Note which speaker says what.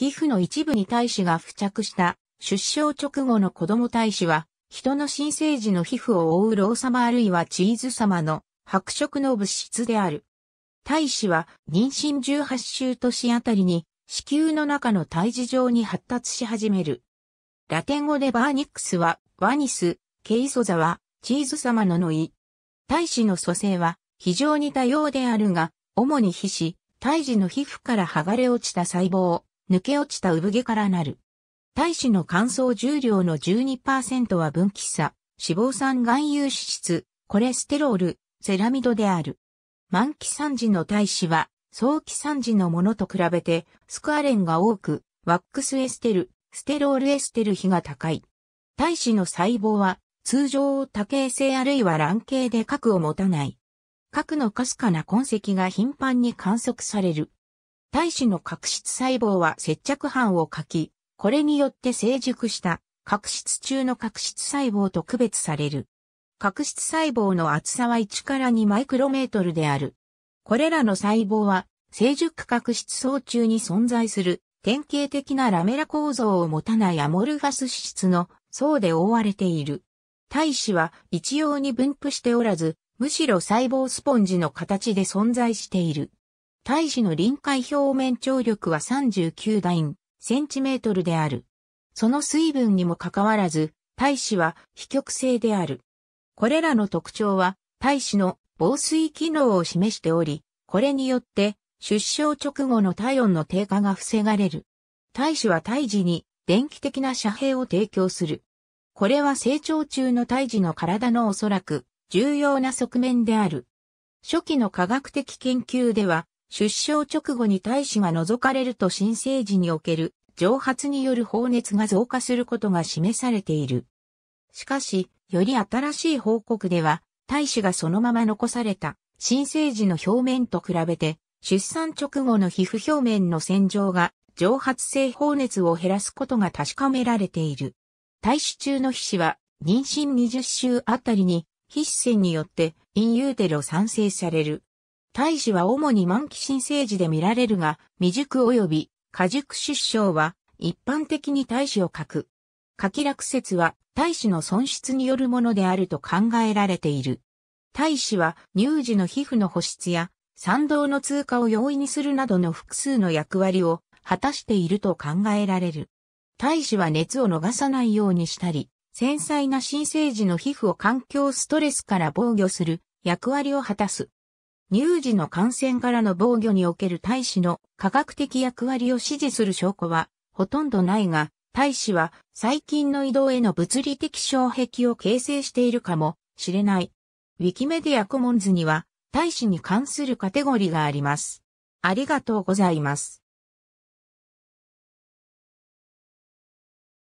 Speaker 1: 皮膚の一部に大使が付着した出生直後の子供大使は、人の新生児の皮膚を覆う老様あるいはチーズ様の白色の物質である。胎子は妊娠18週年あたりに子宮の中の胎児状に発達し始める。ラテン語でバーニックスはワニス、ケイソザはチーズ様ののい。胎子の組成は非常に多様であるが、主に皮脂、胎児の皮膚から剥がれ落ちた細胞、抜け落ちた産毛からなる。体脂の乾燥重量の12%は分岐さ、脂肪酸含有脂質、コレステロール、セラミドである。満期酸時の体脂は、早期酸時のものと比べて、スクアレンが多く、ワックスエステル、ステロールエステル比が高い。体脂の細胞は、通常多形性あるいは卵形で核を持たない。核のかすかな痕跡が頻繁に観測される。大子の角質細胞は接着板を書き、これによって成熟した角質中の角質細胞と区別される。角質細胞の厚さは1から2マイクロメートルである。これらの細胞は成熟角質層中に存在する典型的なラメラ構造を持たないアモルファス脂質の層で覆われている。体子は一様に分布しておらず、むしろ細胞スポンジの形で存在している。胎児の臨界表面張力は39ダイン、センチメートルである。その水分にもかかわらず、胎子は非極性である。これらの特徴は、胎子の防水機能を示しており、これによって、出生直後の体温の低下が防がれる。胎子は胎児に電気的な遮蔽を提供する。これは成長中の胎児の体のおそらく重要な側面である。初期の科学的研究では出生直後に胎死が除かれると新生児における蒸発による放熱が増加することが示されている。しかし、より新しい報告では、胎死がそのまま残された新生児の表面と比べて、出産直後の皮膚表面の洗浄が蒸発性放熱を減らすことが確かめられている。胎死中の皮脂は妊娠20週あたりに皮脂腺によってインユーテロ産生される。胎児は主に満期新生児で見られるが、未熟及び過熟出生は一般的に胎児を欠く。欠落説は胎児の損失によるものであると考えられている。胎児は乳児の皮膚の保湿や賛同の通過を容易にするなどの複数の役割を果たしていると考えられる。胎児は熱を逃さないようにしたり、繊細な新生児の皮膚を環境ストレスから防御する役割を果たす。乳児の感染からの防御における大使の科学的役割を支持する証拠はほとんどないが、大使は細菌の移動への物理的障壁を形成しているかもしれない。ウィキメディアコモンズには大使に関するカテゴリがあります。ありがとうございます。